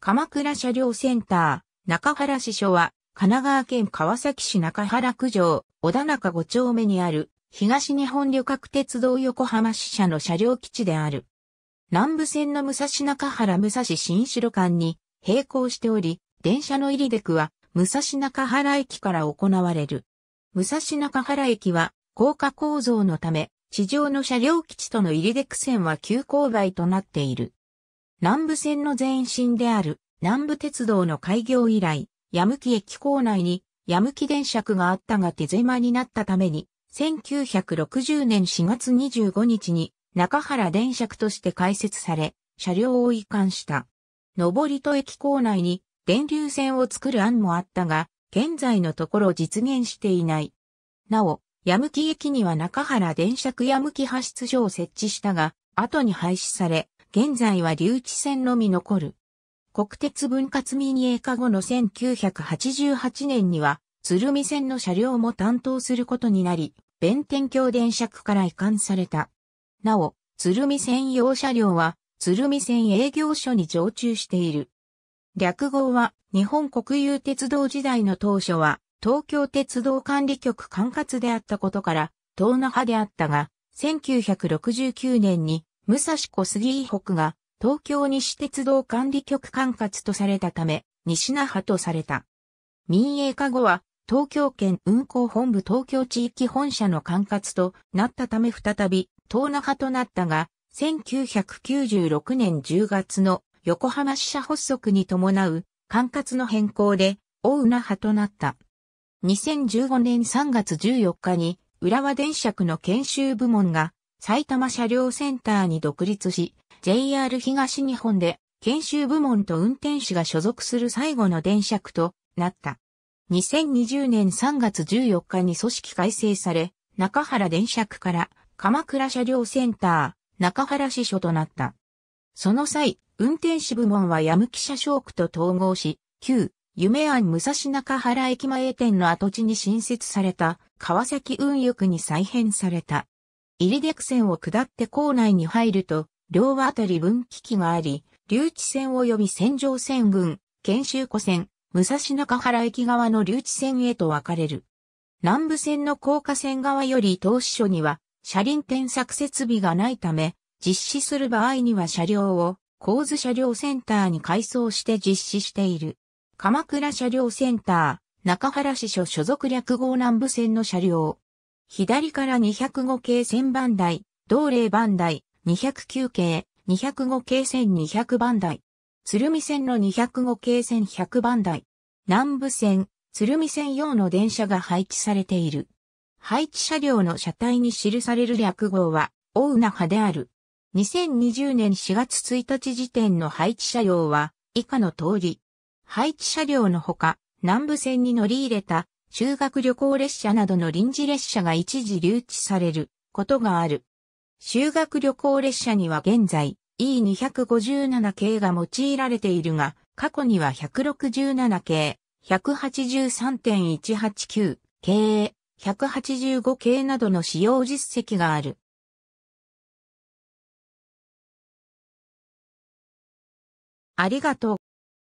鎌倉車両センター、中原支所は、神奈川県川崎市中原区城、小田中五丁目にある、東日本旅客鉄道横浜支社の車両基地である。南部線の武蔵中原武蔵新城間に並行しており、電車の入り出区は、武蔵中原駅から行われる。武蔵中原駅は、高架構造のため、地上の車両基地との入り出区線は急勾配となっている。南部線の前身である南部鉄道の開業以来、矢吹駅構内に矢吹電車区があったが手狭になったために、1960年4月25日に中原電車区として開設され、車両を移管した。上りと駅構内に電流線を作る案もあったが、現在のところ実現していない。なお、矢吹駅には中原電車区矢吹派出所を設置したが、後に廃止され、現在は留置線のみ残る。国鉄分割民営化後の1988年には、鶴見線の車両も担当することになり、弁天橋電車区から移管された。なお、鶴見線用車両は、鶴見線営業所に常駐している。略号は、日本国有鉄道時代の当初は、東京鉄道管理局管轄であったことから、東那派であったが、1969年に武蔵小杉以北が東京西鉄道管理局管轄とされたため、西那覇とされた。民営化後は、東京圏運行本部東京地域本社の管轄となったため再び、東那覇となったが、1996年10月の横浜支社発足に伴う管轄の変更で、大那覇となった。2015年3月14日に、浦和電車区の研修部門が埼玉車両センターに独立し、JR 東日本で研修部門と運転士が所属する最後の電車区となった。2020年3月14日に組織改正され、中原電車区から鎌倉車両センター、中原支所となった。その際、運転士部門は矢木車掌区と統合し、旧、夢庵武蔵中原駅前店の跡地に新設された川崎運輸区に再編された。入出区線を下って校内に入ると、両たり分岐器があり、留置線及び戦場線群、研修湖線、武蔵中原駅側の留置線へと分かれる。南部線の高架線側より投資所には、車輪転作設備がないため、実施する場合には車両を、構図車両センターに改装して実施している。鎌倉車両センター、中原支所所属略号南部線の車両。左から205系1000番台、同例番台、209系、205系1200番台。鶴見線の205系1100番台。南部線、鶴見線用の電車が配置されている。配置車両の車体に記される略号は、大うな派である。2020年4月1日時点の配置車両は、以下の通り。配置車両のほか、南部線に乗り入れた修学旅行列車などの臨時列車が一時留置されることがある。修学旅行列車には現在 E257 系が用いられているが、過去には167系、183.189系、185系などの使用実績がある。ありがとう。